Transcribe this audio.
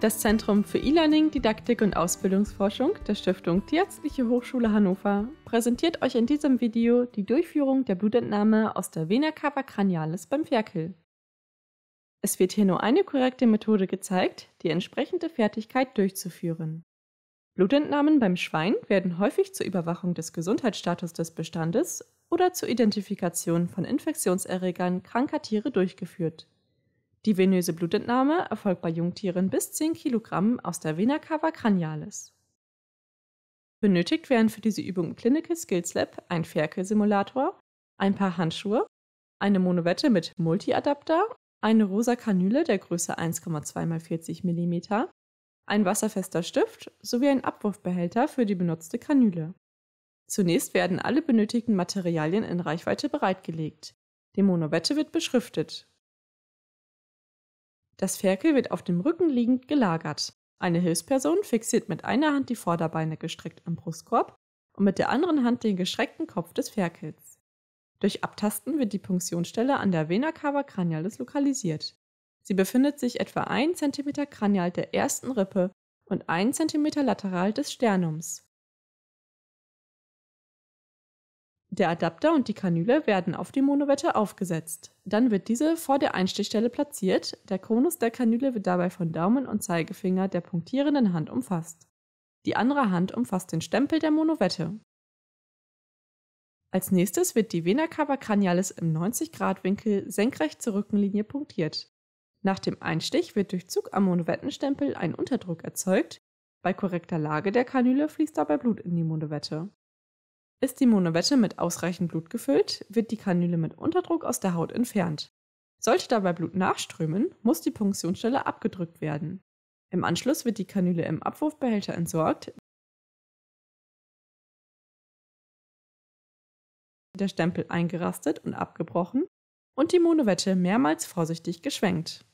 das Zentrum für E-Learning, Didaktik und Ausbildungsforschung der Stiftung Die Ärztliche Hochschule Hannover präsentiert euch in diesem Video die Durchführung der Blutentnahme aus der Vena cava cranialis beim Ferkel. Es wird hier nur eine korrekte Methode gezeigt, die entsprechende Fertigkeit durchzuführen. Blutentnahmen beim Schwein werden häufig zur Überwachung des Gesundheitsstatus des Bestandes oder zur Identifikation von Infektionserregern kranker Tiere durchgeführt. Die venöse Blutentnahme erfolgt bei Jungtieren bis 10 Kilogramm aus der Vena cava cranialis. Benötigt werden für diese Übung im Clinical Skills Lab ein Ferkelsimulator, ein paar Handschuhe, eine Monovette mit Multiadapter, eine rosa Kanüle der Größe 1,2 x 40 mm, ein wasserfester Stift sowie ein Abwurfbehälter für die benutzte Kanüle. Zunächst werden alle benötigten Materialien in Reichweite bereitgelegt. Die Monovette wird beschriftet. Das Ferkel wird auf dem Rücken liegend gelagert. Eine Hilfsperson fixiert mit einer Hand die Vorderbeine gestreckt am Brustkorb und mit der anderen Hand den gestreckten Kopf des Ferkels. Durch Abtasten wird die Punktionsstelle an der Vena cava cranialis lokalisiert. Sie befindet sich etwa 1 cm kranial der ersten Rippe und 1 cm lateral des Sternums. Der Adapter und die Kanüle werden auf die Monowette aufgesetzt. Dann wird diese vor der Einstichstelle platziert. Der Konus der Kanüle wird dabei von Daumen und Zeigefinger der punktierenden Hand umfasst. Die andere Hand umfasst den Stempel der Monowette. Als nächstes wird die Vena cava cranialis im 90-Grad-Winkel senkrecht zur Rückenlinie punktiert. Nach dem Einstich wird durch Zug am Monowettenstempel ein Unterdruck erzeugt. Bei korrekter Lage der Kanüle fließt dabei Blut in die Monowette. Ist die Monovette mit ausreichend Blut gefüllt, wird die Kanüle mit Unterdruck aus der Haut entfernt. Sollte dabei Blut nachströmen, muss die Punktionsstelle abgedrückt werden. Im Anschluss wird die Kanüle im Abwurfbehälter entsorgt. Der Stempel eingerastet und abgebrochen und die Monovette mehrmals vorsichtig geschwenkt.